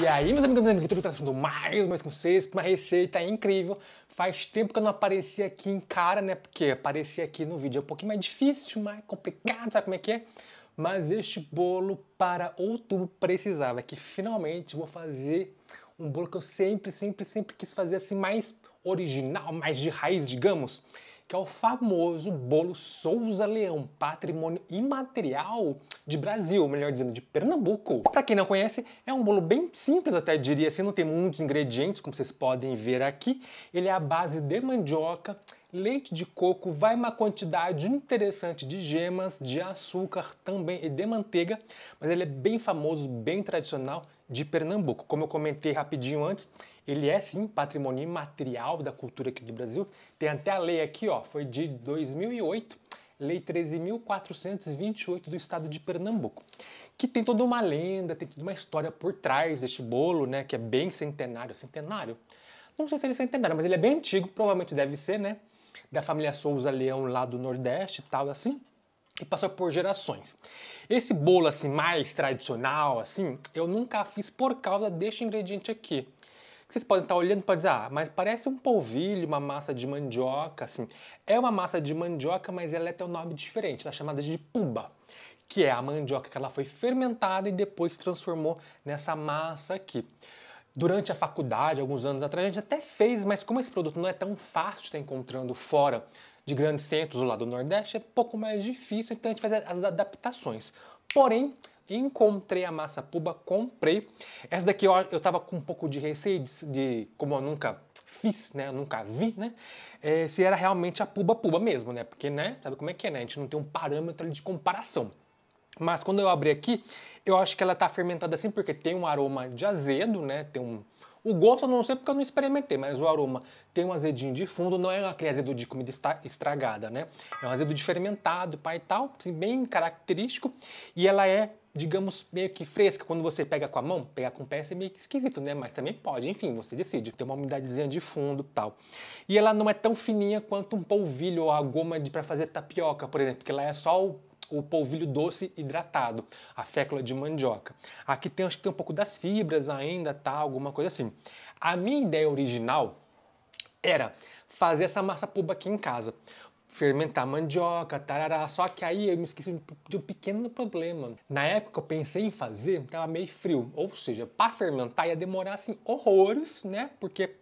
E aí, meus amigos, amigos tudo trazendo mais, mais com vocês, uma receita incrível. Faz tempo que eu não apareci aqui em cara, né? Porque aparecer aqui no vídeo é um pouquinho mais difícil, mais complicado, sabe como é que é? Mas este bolo para outubro precisava, que finalmente vou fazer um bolo que eu sempre, sempre, sempre quis fazer assim, mais original, mais de raiz, digamos que é o famoso bolo Souza Leão, patrimônio imaterial de Brasil, melhor dizendo, de Pernambuco. Para quem não conhece, é um bolo bem simples, até diria assim, não tem muitos ingredientes, como vocês podem ver aqui. Ele é à base de mandioca, leite de coco, vai uma quantidade interessante de gemas, de açúcar também e de manteiga, mas ele é bem famoso, bem tradicional de Pernambuco. Como eu comentei rapidinho antes, ele é sim patrimônio imaterial da cultura aqui do Brasil. Tem até a lei aqui, ó, foi de 2008, Lei 13.428 do estado de Pernambuco, que tem toda uma lenda, tem toda uma história por trás deste bolo, né, que é bem centenário, centenário. Não sei se ele é centenário, mas ele é bem antigo, provavelmente deve ser, né, da família Souza Leão lá do Nordeste tal assim e passou por gerações. Esse bolo assim mais tradicional assim, eu nunca fiz por causa deste ingrediente aqui. Vocês podem estar olhando para dizer, ah, mas parece um polvilho, uma massa de mandioca, assim. É uma massa de mandioca, mas ela é tem um nome diferente, ela é chamada de puba, que é a mandioca que ela foi fermentada e depois transformou nessa massa aqui. Durante a faculdade, alguns anos atrás, a gente até fez, mas como esse produto não é tão fácil de estar encontrando fora de grandes centros do lado do Nordeste é um pouco mais difícil, então a gente faz as adaptações. Porém, encontrei a massa puba, comprei. Essa daqui eu, eu tava com um pouco de receio de, de como eu nunca fiz, né? Eu nunca vi, né? É, se era realmente a puba puba mesmo, né? Porque, né? Sabe como é que é, né? A gente não tem um parâmetro de comparação. Mas quando eu abri aqui, eu acho que ela tá fermentada assim porque tem um aroma de azedo, né? Tem um, o gosto eu não sei porque eu não experimentei, mas o aroma tem um azedinho de fundo, não é aquele azedo de comida estragada, né? É um azedo de fermentado, pai e tal, assim, bem característico. E ela é digamos, meio que fresca. Quando você pega com a mão, pegar com o pé é meio que esquisito, né? Mas também pode, enfim, você decide. Tem uma umidadezinha de fundo tal. E ela não é tão fininha quanto um polvilho ou a goma para fazer tapioca, por exemplo, porque ela é só o o polvilho doce hidratado, a fécula de mandioca. Aqui tem, acho que tem um pouco das fibras ainda, tá? Alguma coisa assim. A minha ideia original era fazer essa massa puba aqui em casa. Fermentar mandioca, tarará, só que aí eu me esqueci de um pequeno problema. Na época que eu pensei em fazer, estava meio frio, ou seja, para fermentar ia demorar assim horrores, né? Porque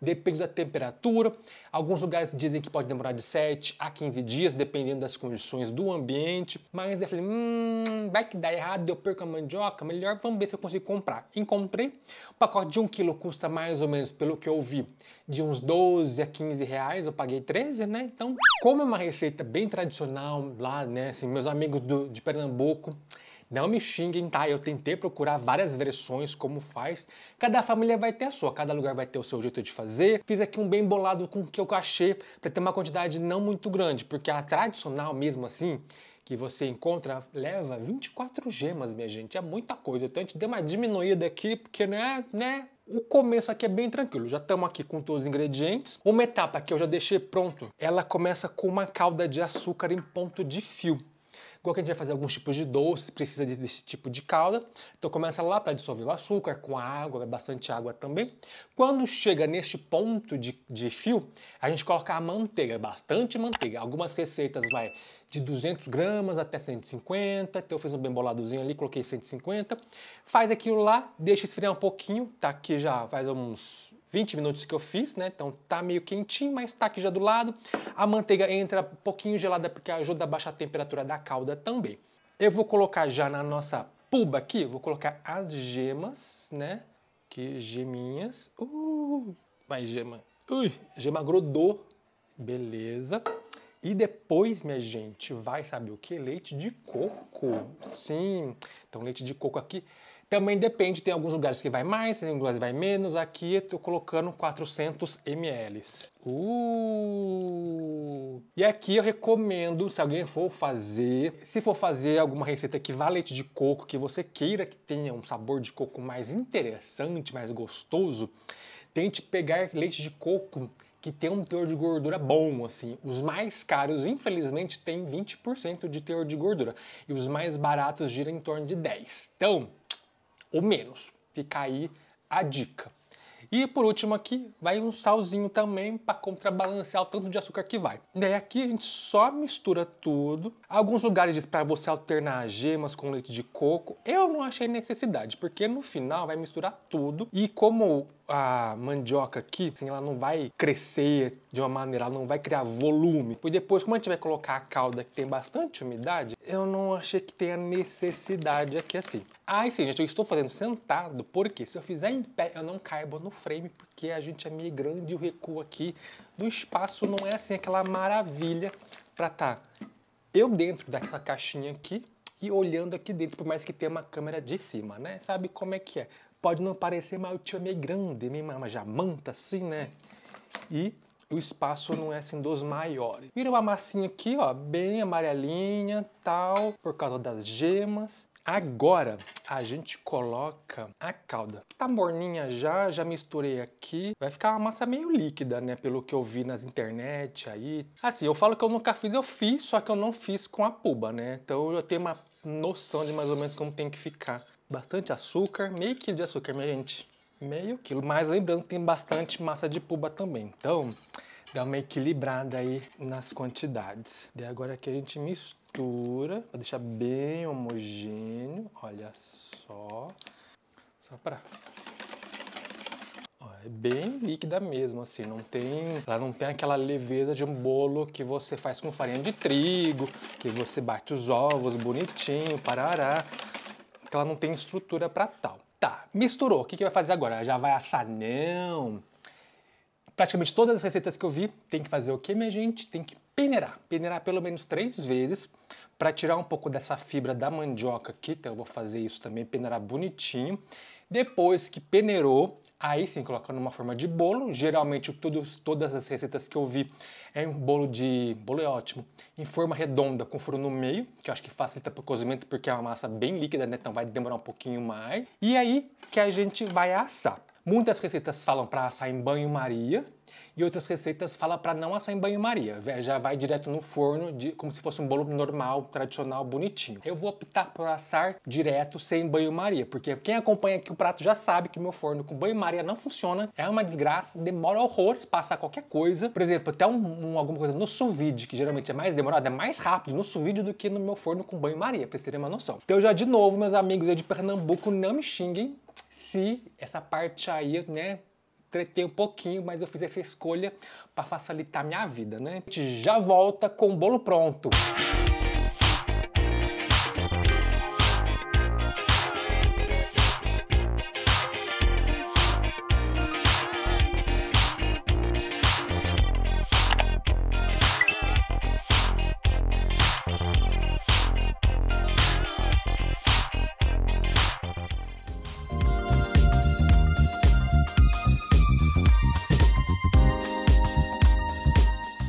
depende da temperatura. Alguns lugares dizem que pode demorar de 7 a 15 dias, dependendo das condições do ambiente. Mas eu falei, hum, vai que dá errado, eu perco a mandioca, melhor vamos ver se eu consigo comprar. Encontrei, o pacote de 1 kg custa mais ou menos, pelo que eu vi, de uns 12 a 15 reais, eu paguei 13, né? Então, como é uma receita bem tradicional lá, né, assim, meus amigos do, de Pernambuco, não me xinguem, tá? Eu tentei procurar várias versões como faz. Cada família vai ter a sua, cada lugar vai ter o seu jeito de fazer. Fiz aqui um bem bolado com o que eu achei para ter uma quantidade não muito grande, porque a tradicional mesmo assim que você encontra leva 24 gemas, minha gente. É muita coisa. Então a gente deu uma diminuída aqui, porque né, né? O começo aqui é bem tranquilo. Já estamos aqui com todos os ingredientes. Uma etapa que eu já deixei pronto, ela começa com uma calda de açúcar em ponto de fio que a gente vai fazer alguns tipos de doce, precisa desse tipo de calda. Então começa lá para dissolver o açúcar com a água, é bastante água também. Quando chega neste ponto de, de fio, a gente coloca a manteiga, bastante manteiga. Algumas receitas vai de 200 gramas até 150. Então eu fiz um bem boladozinho ali, coloquei 150. Faz aquilo lá, deixa esfriar um pouquinho. Tá aqui já faz uns 20 minutos que eu fiz, né? Então tá meio quentinho, mas tá aqui já do lado. A manteiga entra um pouquinho gelada porque ajuda a baixar a temperatura da calda também. Eu vou colocar já na nossa puba aqui, vou colocar as gemas, né? Que geminhas. Uh, mais gema. Ui, gema grudou. Beleza. E depois, minha gente, vai saber o que? Leite de coco. Sim, então leite de coco aqui também depende, tem alguns lugares que vai mais, tem lugares que vai menos. Aqui eu tô colocando 400 ml. Uh! E aqui eu recomendo, se alguém for fazer, se for fazer alguma receita que vá leite de coco, que você queira que tenha um sabor de coco mais interessante, mais gostoso, tente pegar leite de coco que tem um teor de gordura bom, assim. Os mais caros, infelizmente, têm 20% de teor de gordura. E os mais baratos giram em torno de 10%. Então, ou menos. Fica aí a dica. E por último aqui, vai um salzinho também para contrabalancear o tanto de açúcar que vai. Daí aqui a gente só mistura tudo. Alguns lugares diz para você alternar gemas com leite de coco. Eu não achei necessidade, porque no final vai misturar tudo. E como a mandioca aqui, assim, ela não vai crescer de uma maneira, ela não vai criar volume. E depois, como a gente vai colocar a calda que tem bastante umidade, eu não achei que tenha necessidade aqui assim. Aí sim, gente, eu estou fazendo sentado, porque se eu fizer em pé, eu não caibo no frame, porque a gente é meio grande e o recuo aqui do espaço não é assim aquela maravilha para estar tá eu dentro daquela caixinha aqui, e olhando aqui dentro, por mais que tenha uma câmera de cima, né? Sabe como é que é? pode não parecer, mas o chame grande mesmo, uma jamanta assim, né? E o espaço não é assim dos maiores. Vira uma massinha aqui, ó, bem amarelinha, tal, por causa das gemas. Agora a gente coloca a calda. Tá morninha já, já misturei aqui. Vai ficar uma massa meio líquida, né? Pelo que eu vi nas internet aí. Assim, eu falo que eu nunca fiz, eu fiz, só que eu não fiz com a puba, né? Então eu tenho uma noção de mais ou menos como tem que ficar bastante açúcar, meio quilo de açúcar, minha gente. Meio quilo, mas lembrando que tem bastante massa de puba também. Então, dá uma equilibrada aí nas quantidades. E agora aqui a gente mistura, pra deixar bem homogêneo. Olha só. Só pra é bem líquida mesmo, assim, não tem, ela não tem aquela leveza de um bolo que você faz com farinha de trigo, que você bate os ovos bonitinho, parará porque ela não tem estrutura para tal. Tá, misturou. O que, que vai fazer agora? Já vai assar? Não. Praticamente todas as receitas que eu vi, tem que fazer o que, minha gente? Tem que peneirar. Peneirar pelo menos três vezes para tirar um pouco dessa fibra da mandioca aqui. Então eu vou fazer isso também, peneirar bonitinho. Depois que peneirou, Aí sim, coloca numa forma de bolo. Geralmente, todos, todas as receitas que eu vi é um bolo de. bolo é ótimo. Em forma redonda, com furo no meio, que eu acho que facilita para o cozimento porque é uma massa bem líquida, né? Então vai demorar um pouquinho mais. E aí que a gente vai assar. Muitas receitas falam para assar em banho-maria, e outras receitas fala para não assar em banho-maria, já vai direto no forno, de, como se fosse um bolo normal, tradicional, bonitinho. Eu vou optar por assar direto sem banho-maria, porque quem acompanha aqui o prato já sabe que meu forno com banho-maria não funciona, é uma desgraça, demora horrores passar qualquer coisa. Por exemplo, até um, um, alguma coisa no sous vide, que geralmente é mais demorado, é mais rápido no sous vide do que no meu forno com banho-maria, pra vocês terem uma noção. Então já de novo, meus amigos aí de Pernambuco, não me xinguem, se essa parte aí, né, tretei um pouquinho, mas eu fiz essa escolha para facilitar minha vida, né? A gente já volta com o bolo pronto. Música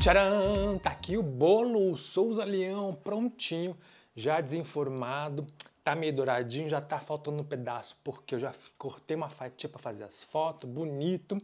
Tcharam! Tá aqui o bolo, o Souza Leão, prontinho, já desenformado, tá meio douradinho, já tá faltando um pedaço porque eu já cortei uma fatia para fazer as fotos, bonito.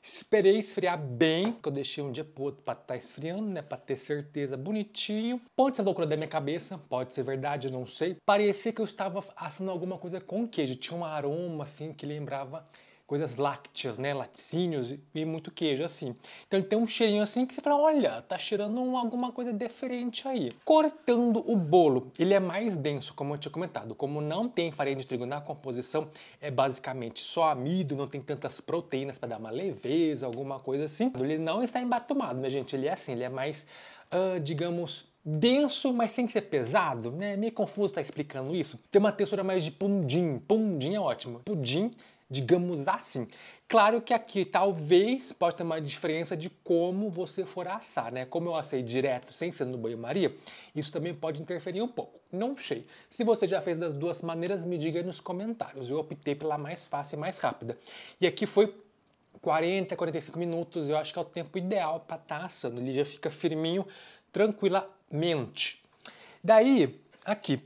Esperei esfriar bem, que eu deixei um dia pro outro pra tá esfriando, né? Pra ter certeza, bonitinho. Pode ser loucura da minha cabeça, pode ser verdade, não sei. Parecia que eu estava assando alguma coisa com queijo, tinha um aroma assim que lembrava coisas lácteas, né? Laticínios e muito queijo, assim. Então ele tem um cheirinho assim que você fala: olha, tá cheirando alguma coisa diferente aí. Cortando o bolo, ele é mais denso, como eu tinha comentado. Como não tem farinha de trigo na composição, é basicamente só amido, não tem tantas proteínas para dar uma leveza, alguma coisa assim. Ele não está embatumado, né, gente? Ele é assim, ele é mais, uh, digamos, denso, mas sem ser pesado, né? Meio confuso estar tá explicando isso. Tem uma textura mais de pudim. Pudim é ótimo. Pudim digamos assim. Claro que aqui talvez pode ter uma diferença de como você for assar, né? Como eu assei direto, sem ser no banho-maria, isso também pode interferir um pouco. Não sei. Se você já fez das duas maneiras, me diga aí nos comentários. Eu optei pela mais fácil e mais rápida. E aqui foi 40, 45 minutos, eu acho que é o tempo ideal para estar tá assando. Ele já fica firminho, tranquilamente. Daí, aqui,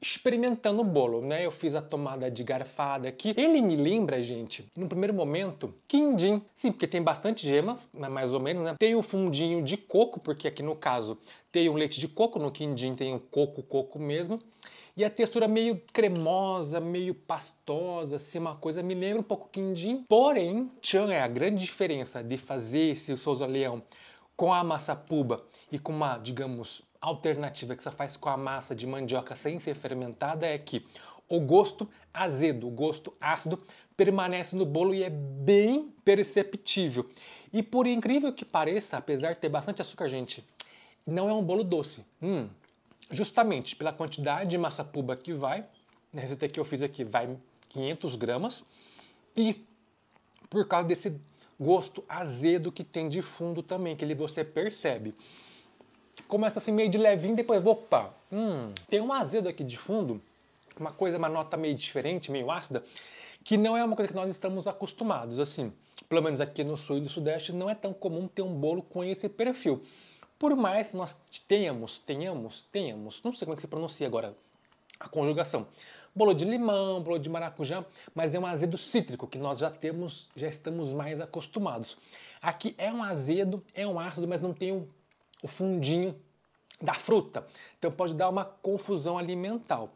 experimentando o bolo, né? Eu fiz a tomada de garfada aqui. ele me lembra, gente, no primeiro momento, quindim. Sim, porque tem bastante gemas, né? mais ou menos, né? Tem o fundinho de coco, porque aqui no caso tem um leite de coco, no quindim tem um coco, coco mesmo. E a textura meio cremosa, meio pastosa, assim, uma coisa me lembra um pouco quindim. Porém, tchan é a grande diferença de fazer esse Souza Leão com a massa puba e com uma, digamos, alternativa que você faz com a massa de mandioca sem ser fermentada é que o gosto azedo, o gosto ácido, permanece no bolo e é bem perceptível. E por incrível que pareça, apesar de ter bastante açúcar, gente, não é um bolo doce. Hum, justamente pela quantidade de massa puba que vai, na né, receita que eu fiz aqui vai 500 gramas, e por causa desse gosto azedo que tem de fundo também, que ele você percebe começa assim meio de levinho, depois, opa, hum, tem um azedo aqui de fundo, uma coisa, uma nota meio diferente, meio ácida, que não é uma coisa que nós estamos acostumados, assim. Pelo menos aqui no sul e no sudeste não é tão comum ter um bolo com esse perfil. Por mais que nós tenhamos, tenhamos, tenhamos, não sei como é que se pronuncia agora a conjugação. Bolo de limão, bolo de maracujá, mas é um azedo cítrico que nós já temos, já estamos mais acostumados. Aqui é um azedo, é um ácido, mas não tem o um o fundinho da fruta. Então pode dar uma confusão alimentar.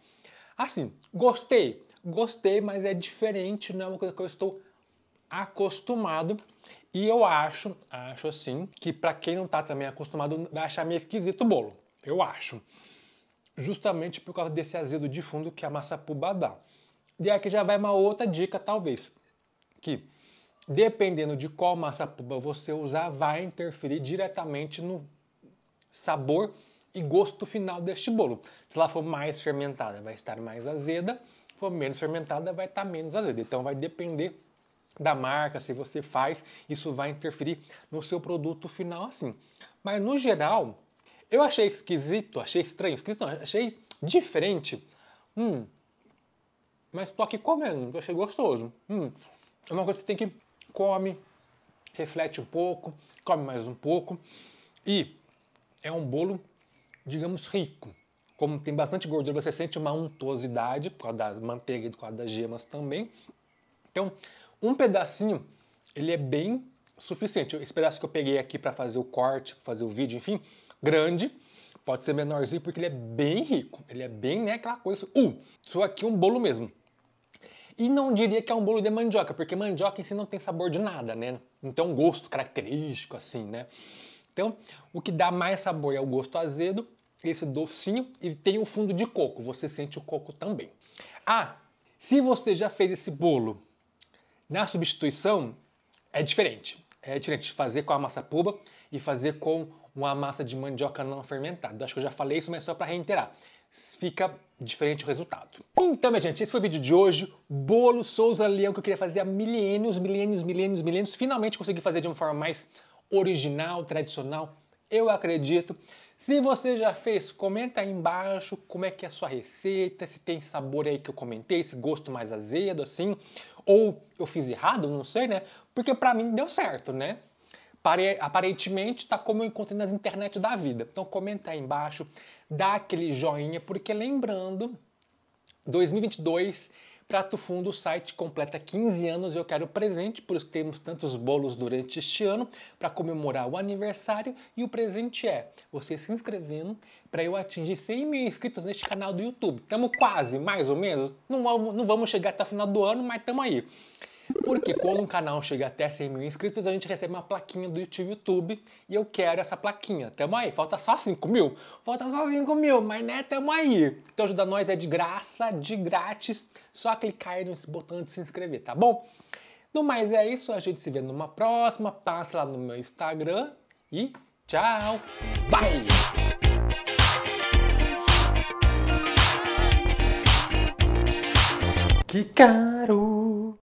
Assim, gostei, gostei, mas é diferente, não é uma coisa que eu estou acostumado. E eu acho, acho assim, que para quem não está também acostumado, vai achar meio esquisito o bolo. Eu acho. Justamente por causa desse azedo de fundo que a massa puba dá. E aqui já vai uma outra dica, talvez, que dependendo de qual massa puba você usar, vai interferir diretamente no sabor e gosto final deste bolo. Se ela for mais fermentada, vai estar mais azeda, se for menos fermentada, vai estar menos azeda. Então vai depender da marca, se você faz, isso vai interferir no seu produto final assim. Mas no geral, eu achei esquisito, achei estranho, esquisito, não, achei diferente. Hum. Mas tô aqui comendo, achei gostoso. Hum. É uma coisa que você tem que come, reflete um pouco, come mais um pouco e é um bolo, digamos, rico. Como tem bastante gordura, você sente uma untuosidade, por causa da manteiga e por causa das gemas também. Então, um pedacinho, ele é bem suficiente. Esse pedaço que eu peguei aqui para fazer o corte, fazer o vídeo, enfim, grande, pode ser menorzinho porque ele é bem rico. Ele é bem, né, aquela coisa. Uh, isso aqui é um bolo mesmo. E não diria que é um bolo de mandioca, porque mandioca em si não tem sabor de nada, né? Então, gosto característico, assim, né? Então, o que dá mais sabor é o gosto azedo, esse docinho e tem o fundo de coco, você sente o coco também. Ah, se você já fez esse bolo na substituição, é diferente. É diferente fazer com a massa puba e fazer com uma massa de mandioca não fermentada. Acho que eu já falei isso, mas só para reiterar. Fica diferente o resultado. Então, minha gente, esse foi o vídeo de hoje. Bolo Souza Leão que eu queria fazer há milênios, milênios, milênios, milênios. Finalmente consegui fazer de uma forma mais original, tradicional? Eu acredito. Se você já fez, comenta aí embaixo como é que é a sua receita, se tem sabor aí que eu comentei, esse gosto mais azedo assim, ou eu fiz errado, não sei, né? Porque para mim deu certo, né? aparentemente está como eu encontrei nas internet da vida. Então comenta aí embaixo, dá aquele joinha, porque lembrando, 2022 Prato Fundo, o site completa 15 anos e eu quero presente, por isso temos tantos bolos durante este ano para comemorar o aniversário. E o presente é você se inscrevendo para eu atingir 100 mil inscritos neste canal do YouTube. Estamos quase, mais ou menos. Não, não vamos chegar até o final do ano, mas estamos aí. Porque quando um canal chega até 100 mil inscritos, a gente recebe uma plaquinha do YouTube e eu quero essa plaquinha. Tamo aí, falta só 5 mil. Falta só 5 mil, mas né, tamo aí. Então ajuda nós é de graça, de grátis. Só clicar aí no botão de se inscrever, tá bom? No mais é isso, a gente se vê numa próxima. Passa lá no meu Instagram e tchau. Bye! Que caro!